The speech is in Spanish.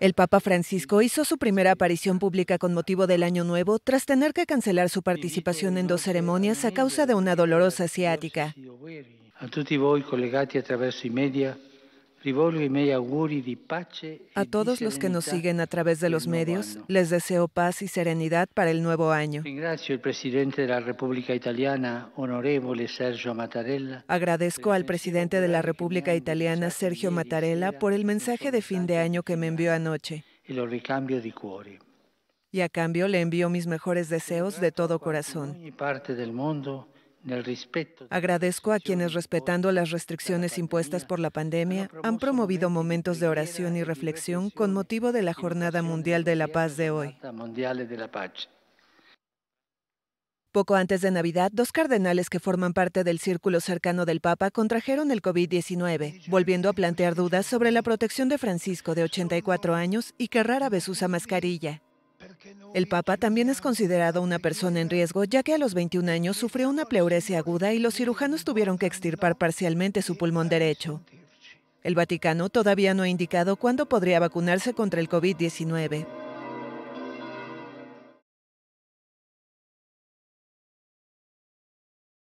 El Papa Francisco hizo su primera aparición pública con motivo del Año Nuevo tras tener que cancelar su participación en dos ceremonias a causa de una dolorosa ciática. A a todos los que nos siguen a través de los medios, les deseo paz y serenidad para el nuevo año. Agradezco al presidente de la República Italiana, Sergio Mattarella, por el mensaje de fin de año que me envió anoche. Y a cambio le envío mis mejores deseos de todo corazón. Agradezco a quienes, respetando las restricciones impuestas por la pandemia, han promovido momentos de oración y reflexión con motivo de la Jornada Mundial de la Paz de hoy. Poco antes de Navidad, dos cardenales que forman parte del círculo cercano del Papa contrajeron el COVID-19, volviendo a plantear dudas sobre la protección de Francisco, de 84 años, y que rara vez usa mascarilla. El Papa también es considerado una persona en riesgo, ya que a los 21 años sufrió una pleuresia aguda y los cirujanos tuvieron que extirpar parcialmente su pulmón derecho. El Vaticano todavía no ha indicado cuándo podría vacunarse contra el COVID-19.